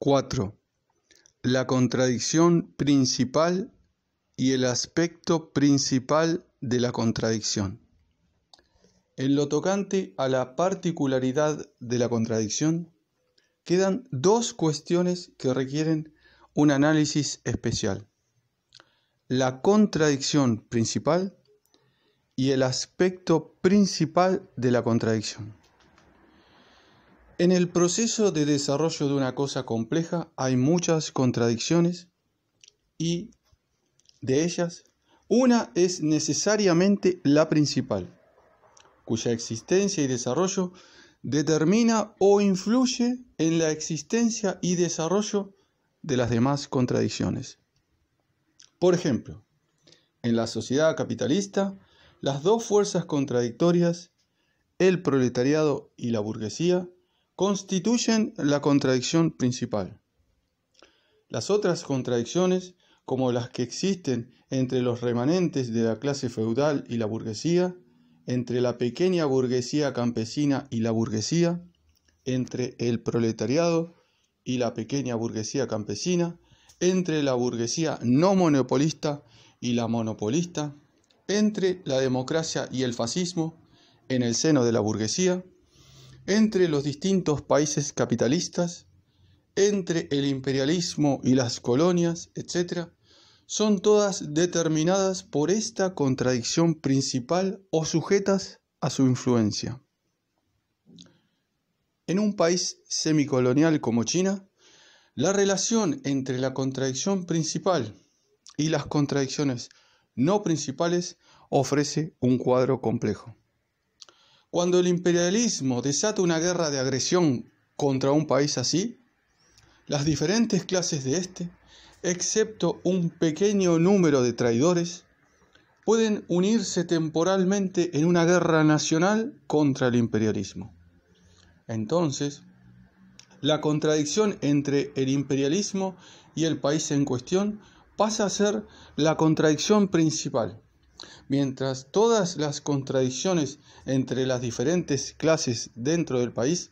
4. La contradicción principal y el aspecto principal de la contradicción. En lo tocante a la particularidad de la contradicción, quedan dos cuestiones que requieren un análisis especial. La contradicción principal y el aspecto principal de la contradicción. En el proceso de desarrollo de una cosa compleja hay muchas contradicciones y de ellas una es necesariamente la principal, cuya existencia y desarrollo determina o influye en la existencia y desarrollo de las demás contradicciones. Por ejemplo, en la sociedad capitalista, las dos fuerzas contradictorias, el proletariado y la burguesía, constituyen la contradicción principal. Las otras contradicciones, como las que existen entre los remanentes de la clase feudal y la burguesía, entre la pequeña burguesía campesina y la burguesía, entre el proletariado y la pequeña burguesía campesina, entre la burguesía no monopolista y la monopolista, entre la democracia y el fascismo, en el seno de la burguesía, entre los distintos países capitalistas, entre el imperialismo y las colonias, etc., son todas determinadas por esta contradicción principal o sujetas a su influencia. En un país semicolonial como China, la relación entre la contradicción principal y las contradicciones no principales ofrece un cuadro complejo. Cuando el imperialismo desata una guerra de agresión contra un país así, las diferentes clases de éste, excepto un pequeño número de traidores, pueden unirse temporalmente en una guerra nacional contra el imperialismo. Entonces, la contradicción entre el imperialismo y el país en cuestión pasa a ser la contradicción principal, Mientras todas las contradicciones entre las diferentes clases dentro del país,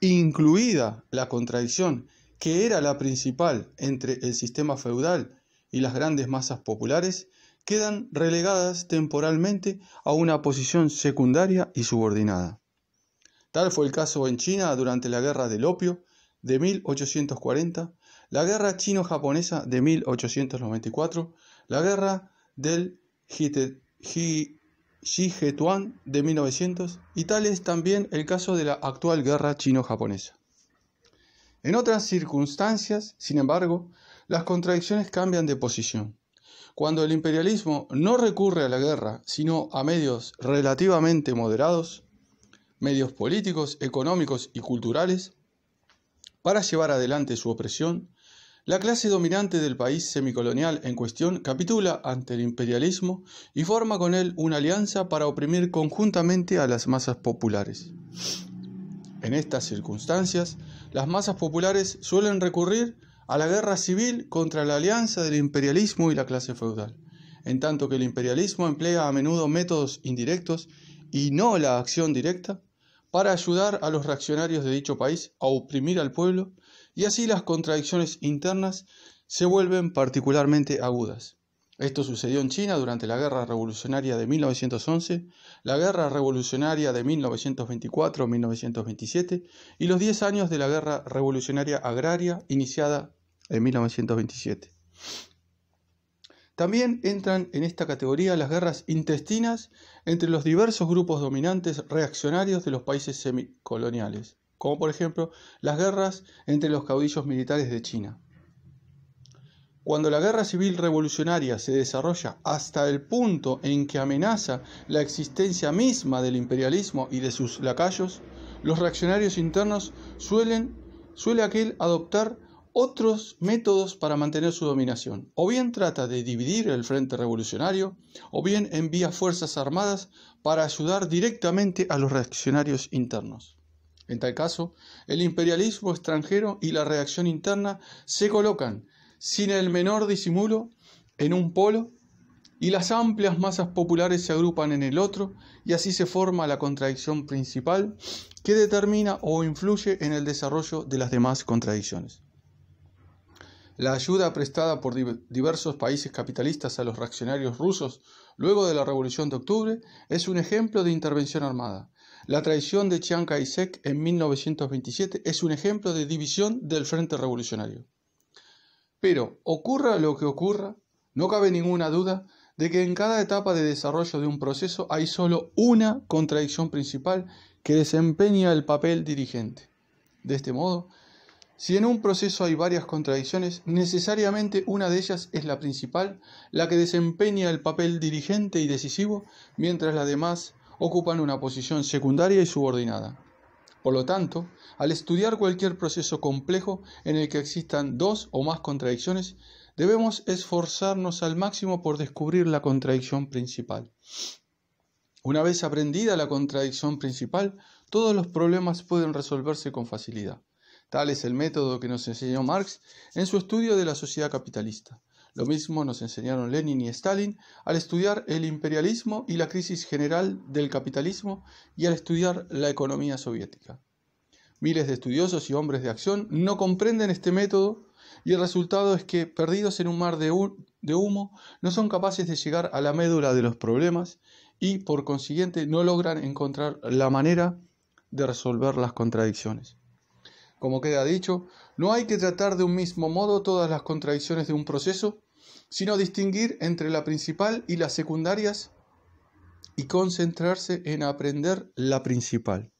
incluida la contradicción que era la principal entre el sistema feudal y las grandes masas populares, quedan relegadas temporalmente a una posición secundaria y subordinada. Tal fue el caso en China durante la Guerra del Opio de 1840, la Guerra Chino-Japonesa de 1894, la Guerra del tuan de 1900, y tal es también el caso de la actual guerra chino-japonesa. En otras circunstancias, sin embargo, las contradicciones cambian de posición. Cuando el imperialismo no recurre a la guerra, sino a medios relativamente moderados, medios políticos, económicos y culturales, para llevar adelante su opresión, la clase dominante del país semicolonial en cuestión capitula ante el imperialismo y forma con él una alianza para oprimir conjuntamente a las masas populares. En estas circunstancias, las masas populares suelen recurrir a la guerra civil contra la alianza del imperialismo y la clase feudal, en tanto que el imperialismo emplea a menudo métodos indirectos y no la acción directa para ayudar a los reaccionarios de dicho país a oprimir al pueblo y así las contradicciones internas se vuelven particularmente agudas. Esto sucedió en China durante la Guerra Revolucionaria de 1911, la Guerra Revolucionaria de 1924-1927 y los 10 años de la Guerra Revolucionaria Agraria iniciada en 1927. También entran en esta categoría las guerras intestinas entre los diversos grupos dominantes reaccionarios de los países semicoloniales como por ejemplo las guerras entre los caudillos militares de China. Cuando la guerra civil revolucionaria se desarrolla hasta el punto en que amenaza la existencia misma del imperialismo y de sus lacayos, los reaccionarios internos suelen, suele aquel adoptar otros métodos para mantener su dominación. O bien trata de dividir el frente revolucionario, o bien envía fuerzas armadas para ayudar directamente a los reaccionarios internos. En tal caso, el imperialismo extranjero y la reacción interna se colocan, sin el menor disimulo, en un polo y las amplias masas populares se agrupan en el otro y así se forma la contradicción principal que determina o influye en el desarrollo de las demás contradicciones. La ayuda prestada por diversos países capitalistas a los reaccionarios rusos luego de la Revolución de Octubre es un ejemplo de intervención armada, la traición de Chiang Kai-shek en 1927 es un ejemplo de división del Frente Revolucionario. Pero, ocurra lo que ocurra, no cabe ninguna duda de que en cada etapa de desarrollo de un proceso hay sólo una contradicción principal que desempeña el papel dirigente. De este modo, si en un proceso hay varias contradicciones, necesariamente una de ellas es la principal, la que desempeña el papel dirigente y decisivo, mientras las demás ocupan una posición secundaria y subordinada. Por lo tanto, al estudiar cualquier proceso complejo en el que existan dos o más contradicciones, debemos esforzarnos al máximo por descubrir la contradicción principal. Una vez aprendida la contradicción principal, todos los problemas pueden resolverse con facilidad. Tal es el método que nos enseñó Marx en su estudio de la sociedad capitalista. Lo mismo nos enseñaron Lenin y Stalin al estudiar el imperialismo y la crisis general del capitalismo y al estudiar la economía soviética. Miles de estudiosos y hombres de acción no comprenden este método y el resultado es que, perdidos en un mar de, humo, no son capaces de llegar a la médula de los problemas y, por consiguiente, no logran encontrar la manera de resolver las contradicciones. Como queda dicho, no hay que tratar de un mismo modo todas las contradicciones de un proceso, sino distinguir entre la principal y las secundarias y concentrarse en aprender la principal.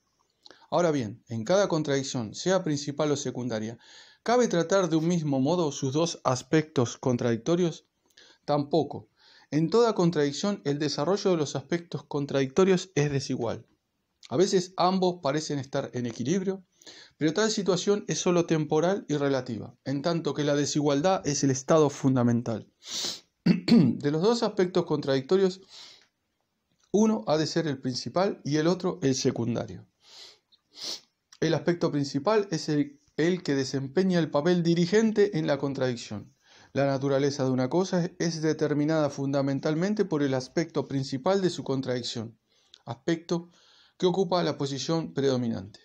Ahora bien, en cada contradicción, sea principal o secundaria, ¿cabe tratar de un mismo modo sus dos aspectos contradictorios? Tampoco. En toda contradicción el desarrollo de los aspectos contradictorios es desigual. A veces ambos parecen estar en equilibrio, pero tal situación es solo temporal y relativa, en tanto que la desigualdad es el estado fundamental. De los dos aspectos contradictorios, uno ha de ser el principal y el otro el secundario. El aspecto principal es el, el que desempeña el papel dirigente en la contradicción. La naturaleza de una cosa es determinada fundamentalmente por el aspecto principal de su contradicción, aspecto que ocupa la posición predominante.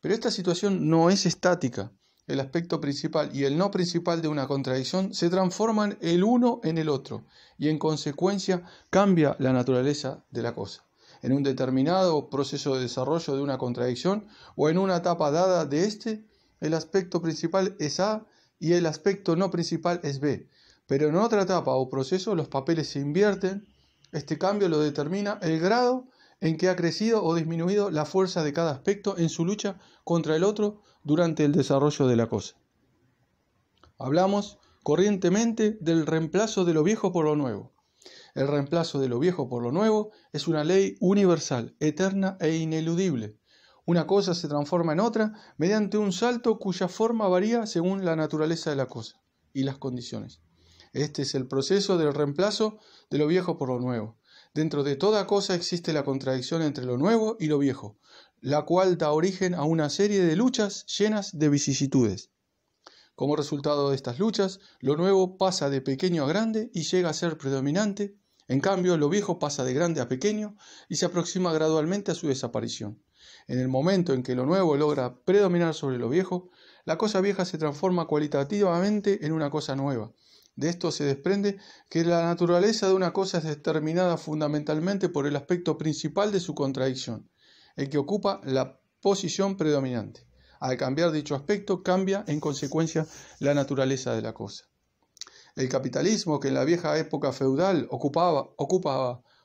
Pero esta situación no es estática. El aspecto principal y el no principal de una contradicción se transforman el uno en el otro y en consecuencia cambia la naturaleza de la cosa en un determinado proceso de desarrollo de una contradicción o en una etapa dada de este, el aspecto principal es A y el aspecto no principal es B. Pero en otra etapa o proceso los papeles se invierten, este cambio lo determina el grado en que ha crecido o disminuido la fuerza de cada aspecto en su lucha contra el otro durante el desarrollo de la cosa. Hablamos corrientemente del reemplazo de lo viejo por lo nuevo. El reemplazo de lo viejo por lo nuevo es una ley universal, eterna e ineludible. Una cosa se transforma en otra mediante un salto cuya forma varía según la naturaleza de la cosa y las condiciones. Este es el proceso del reemplazo de lo viejo por lo nuevo. Dentro de toda cosa existe la contradicción entre lo nuevo y lo viejo, la cual da origen a una serie de luchas llenas de vicisitudes. Como resultado de estas luchas, lo nuevo pasa de pequeño a grande y llega a ser predominante, en cambio lo viejo pasa de grande a pequeño y se aproxima gradualmente a su desaparición. En el momento en que lo nuevo logra predominar sobre lo viejo, la cosa vieja se transforma cualitativamente en una cosa nueva, de esto se desprende que la naturaleza de una cosa es determinada fundamentalmente por el aspecto principal de su contradicción, el que ocupa la posición predominante. Al cambiar dicho aspecto, cambia en consecuencia la naturaleza de la cosa. El capitalismo, que en la vieja época feudal ocupaba,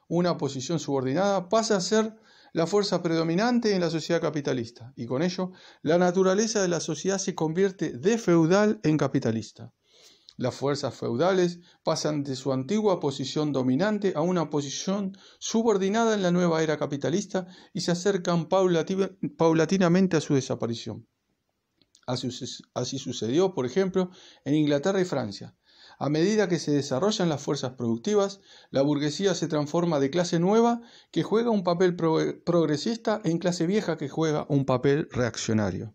una posición subordinada, pasa a ser la fuerza predominante en la sociedad capitalista, y con ello la naturaleza de la sociedad se convierte de feudal en capitalista. Las fuerzas feudales pasan de su antigua posición dominante a una posición subordinada en la nueva era capitalista y se acercan paulatinamente a su desaparición. Así sucedió, por ejemplo, en Inglaterra y Francia. A medida que se desarrollan las fuerzas productivas, la burguesía se transforma de clase nueva que juega un papel progresista en clase vieja que juega un papel reaccionario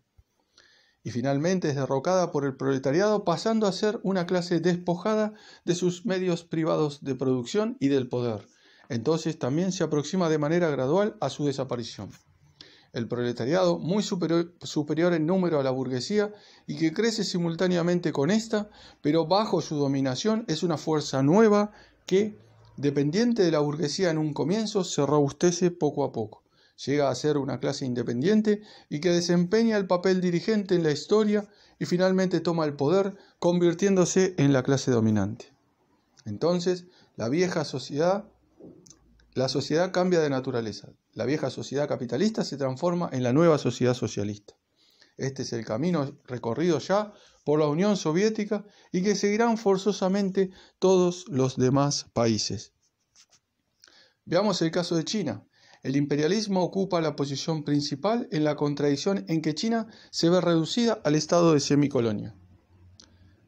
y finalmente es derrocada por el proletariado pasando a ser una clase despojada de sus medios privados de producción y del poder. Entonces también se aproxima de manera gradual a su desaparición. El proletariado, muy superior, en número a la burguesía y que crece simultáneamente con esta, pero bajo su dominación, es una fuerza nueva que, dependiente de la burguesía en un comienzo, se robustece poco a poco llega a ser una clase independiente y que desempeña el papel dirigente en la historia y finalmente toma el poder convirtiéndose en la clase dominante. Entonces, la vieja sociedad, la sociedad cambia de naturaleza. La vieja sociedad capitalista se transforma en la nueva sociedad socialista. Este es el camino recorrido ya por la Unión Soviética y que seguirán forzosamente todos los demás países. Veamos el caso de China. El imperialismo ocupa la posición principal en la contradicción en que China se ve reducida al estado de semicolonia.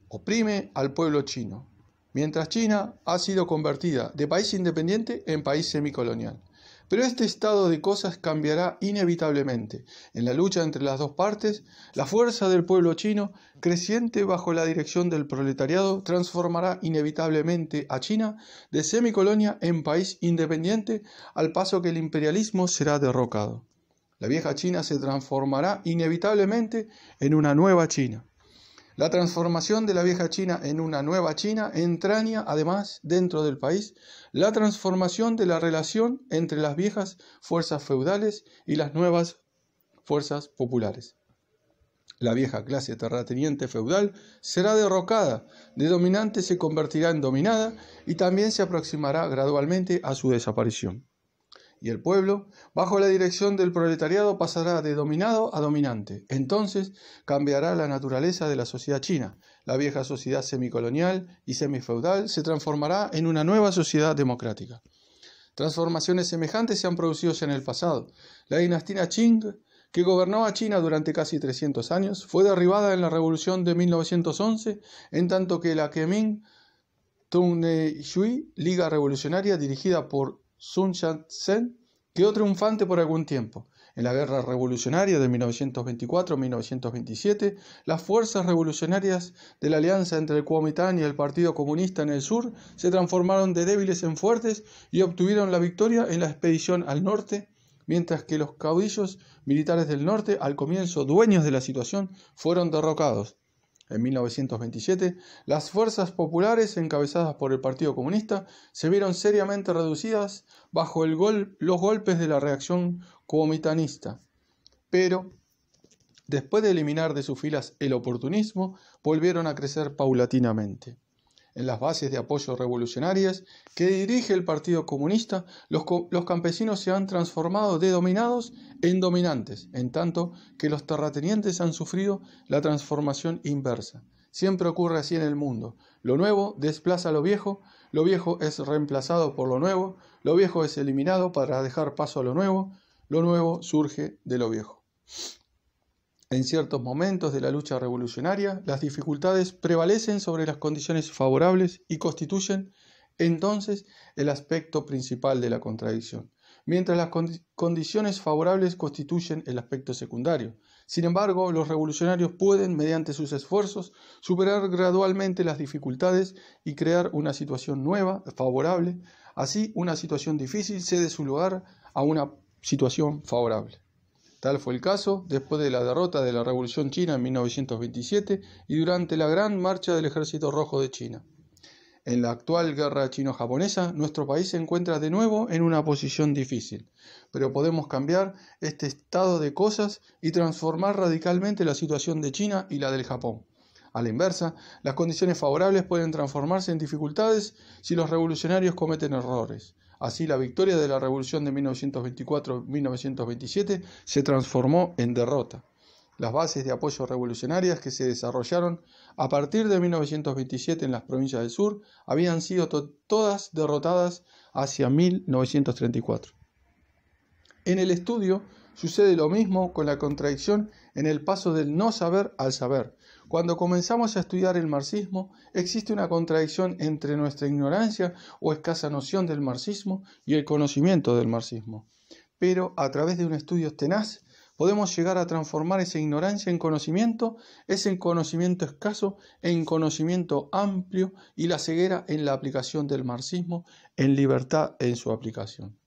Oprime al pueblo chino, mientras China ha sido convertida de país independiente en país semicolonial. Pero este estado de cosas cambiará inevitablemente. En la lucha entre las dos partes, la fuerza del pueblo chino, creciente bajo la dirección del proletariado, transformará inevitablemente a China de semicolonia en país independiente al paso que el imperialismo será derrocado. La vieja China se transformará inevitablemente en una nueva China. La transformación de la vieja China en una nueva China entraña, además, dentro del país, la transformación de la relación entre las viejas fuerzas feudales y las nuevas fuerzas populares. La vieja clase terrateniente feudal será derrocada, de dominante se convertirá en dominada y también se aproximará gradualmente a su desaparición y el pueblo, bajo la dirección del proletariado pasará de dominado a dominante. Entonces cambiará la naturaleza de la sociedad china. La vieja sociedad semicolonial y semifeudal se transformará en una nueva sociedad democrática. Transformaciones semejantes se han producido en el pasado. La dinastía Qing, que gobernó a China durante casi 300 años, fue derribada en la revolución de 1911, en tanto que la Keming Tung Shui, Liga Revolucionaria dirigida por Sun Yat-sen quedó triunfante por algún tiempo. En la guerra revolucionaria de 1924-1927, las fuerzas revolucionarias de la alianza entre el Kuomintang y el Partido Comunista en el sur se transformaron de débiles en fuertes y obtuvieron la victoria en la expedición al norte, mientras que los caudillos militares del norte, al comienzo dueños de la situación, fueron derrocados. En 1927, las fuerzas populares encabezadas por el Partido Comunista se vieron seriamente reducidas bajo los golpes de la reacción comitanista. Pero, después de eliminar de sus filas el oportunismo, volvieron a crecer paulatinamente en las bases de apoyo revolucionarias que dirige el Partido Comunista, los, campesinos se han transformado de dominados en dominantes, en tanto que los terratenientes han sufrido la transformación inversa. Siempre ocurre así en el mundo. Lo nuevo desplaza a lo viejo, lo viejo es reemplazado por lo nuevo, lo viejo es eliminado para dejar paso a lo nuevo, lo nuevo surge de lo viejo. En ciertos momentos de la lucha revolucionaria, las dificultades prevalecen sobre las condiciones favorables y constituyen entonces el aspecto principal de la contradicción, mientras las condiciones favorables constituyen el aspecto secundario. Sin embargo, los revolucionarios pueden, mediante sus esfuerzos, superar gradualmente las dificultades y crear una situación nueva, favorable. Así, una situación difícil cede su lugar a una situación favorable. Tal fue el caso después de la derrota de la Revolución China en 1927 y durante la gran marcha del Ejército Rojo de China. En la actual guerra chino-japonesa, nuestro país se encuentra de nuevo en una posición difícil, pero podemos cambiar este estado de cosas y transformar radicalmente la situación de China y la del Japón. A la inversa, las condiciones favorables pueden transformarse en dificultades si los revolucionarios cometen errores. Así la victoria de la Revolución de 1924-1927 se transformó en derrota. Las bases de apoyo revolucionarias que se desarrollaron a partir de 1927 en las provincias del sur habían sido todas derrotadas hacia 1934. En el estudio sucede lo mismo con la contradicción en el paso del no saber al saber, cuando comenzamos a estudiar el marxismo, existe una contradicción entre nuestra ignorancia o escasa noción del marxismo y el conocimiento del marxismo. Pero a través de un estudio tenaz, podemos llegar a transformar esa ignorancia en conocimiento, ese conocimiento escaso en conocimiento amplio y la ceguera en la aplicación del marxismo, en libertad en su aplicación.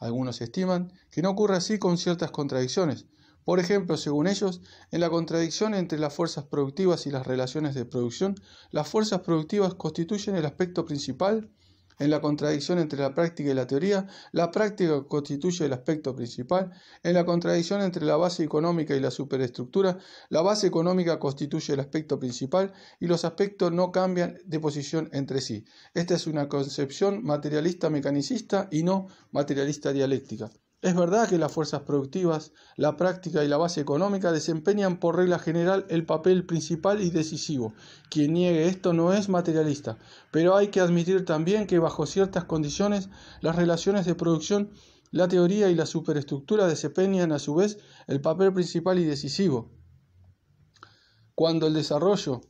Algunos estiman que no ocurre así con ciertas contradicciones, por ejemplo, según ellos, en la contradicción entre las fuerzas productivas y las relaciones de producción, las fuerzas productivas constituyen el aspecto principal. En la contradicción entre la práctica y la teoría, la práctica constituye el aspecto principal. En la contradicción entre la base económica y la superestructura, la base económica constituye el aspecto principal y los aspectos no cambian de posición entre sí. Esta es una concepción materialista mecanicista y no materialista dialéctica. Es verdad que las fuerzas productivas, la práctica y la base económica desempeñan por regla general el papel principal y decisivo. Quien niegue esto no es materialista, pero hay que admitir también que bajo ciertas condiciones las relaciones de producción, la teoría y la superestructura desempeñan a su vez el papel principal y decisivo. Cuando el desarrollo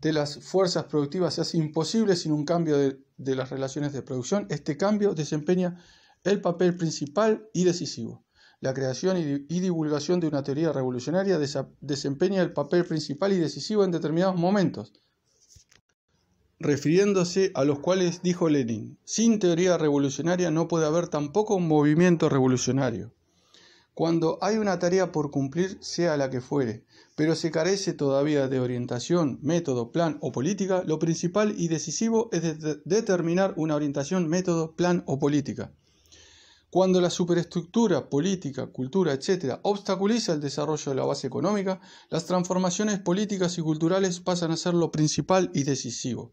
de las fuerzas productivas se hace imposible sin un cambio de, las relaciones de producción, este cambio desempeña el papel principal y decisivo. La creación y divulgación de una teoría revolucionaria desempeña el papel principal y decisivo en determinados momentos, refiriéndose a los cuales dijo Lenin, sin teoría revolucionaria no puede haber tampoco un movimiento revolucionario. Cuando hay una tarea por cumplir, sea la que fuere, pero se carece todavía de orientación, método, plan o política, lo principal y decisivo es determinar una orientación, método, plan o política. Cuando la superestructura política, cultura, etc., obstaculiza el desarrollo de la base económica, las transformaciones políticas y culturales pasan a ser lo principal y decisivo.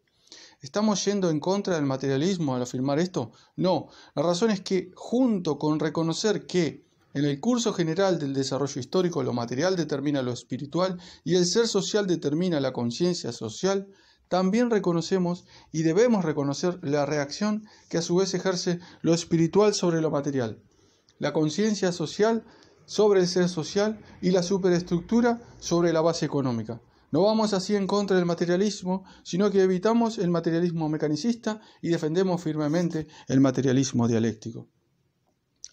¿Estamos yendo en contra del materialismo al afirmar esto? No, la razón es que, junto con reconocer que en el curso general del desarrollo histórico lo material determina lo espiritual y el ser social determina la conciencia social, también reconocemos y debemos reconocer la reacción que a su vez ejerce lo espiritual sobre lo material, la conciencia social sobre el ser social y la superestructura sobre la base económica. No vamos así en contra del materialismo, sino que evitamos el materialismo mecanicista y defendemos firmemente el materialismo dialéctico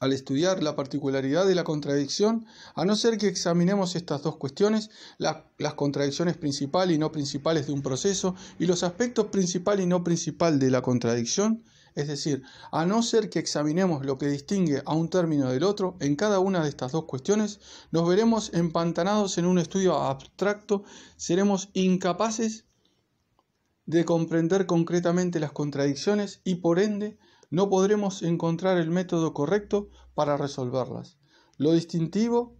al estudiar la particularidad de la contradicción, a no ser que examinemos estas dos cuestiones, las contradicciones principales y no principales de un proceso y los aspectos principal y no principal de la contradicción, es decir, a no ser que examinemos lo que distingue a un término del otro en cada una de estas dos cuestiones, nos veremos empantanados en un estudio abstracto, seremos incapaces de comprender concretamente las contradicciones y por ende no podremos encontrar el método correcto para resolverlas. Lo distintivo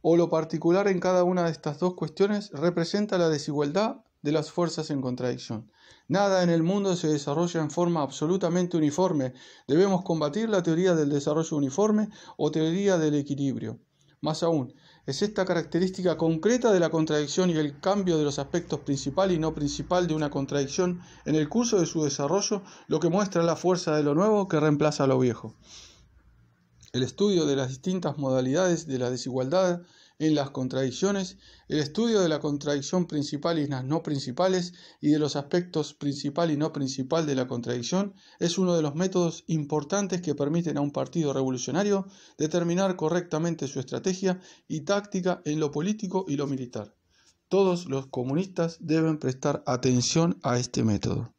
o lo particular en cada una de estas dos cuestiones representa la desigualdad de las fuerzas en contradicción. Nada en el mundo se desarrolla en forma absolutamente uniforme. Debemos combatir la teoría del desarrollo uniforme o teoría del equilibrio. Más aún, es esta característica concreta de la contradicción y el cambio de los aspectos principal y no principal de una contradicción en el curso de su desarrollo lo que muestra la fuerza de lo nuevo que reemplaza a lo viejo. El estudio de las distintas modalidades de la desigualdad en las contradicciones, el estudio de la contradicción principal y las no principales y de los aspectos principal y no principal de la contradicción es uno de los métodos importantes que permiten a un partido revolucionario determinar correctamente su estrategia y táctica en lo político y lo militar. Todos los comunistas deben prestar atención a este método.